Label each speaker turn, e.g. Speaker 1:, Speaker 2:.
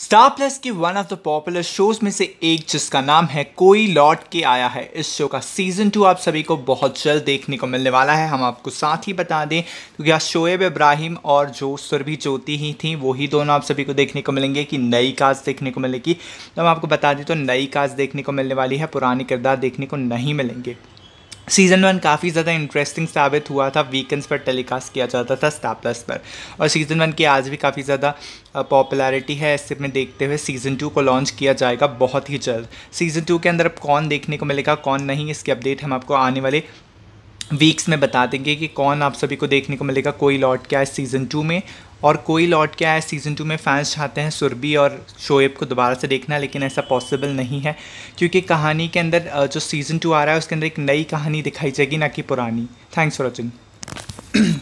Speaker 1: star plus की one of the popular shows में से एक जिसका नाम है कोई लौट के आया है इस शो का सीजन टू आप सभी को बहुत जल्द देखने को मिलने वाला है हम आपको साथ ही बता दें क्योंकि आज शोएब इब्राहिम और जो सुरभि ज्योति ही थी वही दोनों आप सभी को देखने को मिलेंगे कि नई कास्ट देखने को मिलेगी तो हम आपको बता दें तो नई कास्ट देखने को मिलने वाली है पुराने किरदार देखने को नहीं मिलेंगे सीज़न वन काफ़ी ज़्यादा इंटरेस्टिंग साबित हुआ था वीकेंड्स पर टेलीकास्ट किया जाता था स्टार प्लस पर और सीज़न वन की आज भी काफ़ी ज़्यादा पॉपुलैरिटी है ऐसे में देखते हुए सीज़न टू को लॉन्च किया जाएगा बहुत ही जल्द सीज़न टू के अंदर अब कौन देखने को मिलेगा कौन नहीं इसकी अपडेट हम आपको आने वाले वीक्स में बता देंगे कि कौन आप सभी को देखने को मिलेगा कोई लौट क्या है सीज़न टू में और कोई लौट के आया सीज़न टू में फैंस चाहते हैं सुरभि और शोएब को दोबारा से देखना लेकिन ऐसा पॉसिबल नहीं है क्योंकि कहानी के अंदर जो सीज़न टू आ रहा है उसके अंदर एक नई कहानी दिखाई जाएगी ना कि पुरानी थैंक्स फॉर वॉचिंग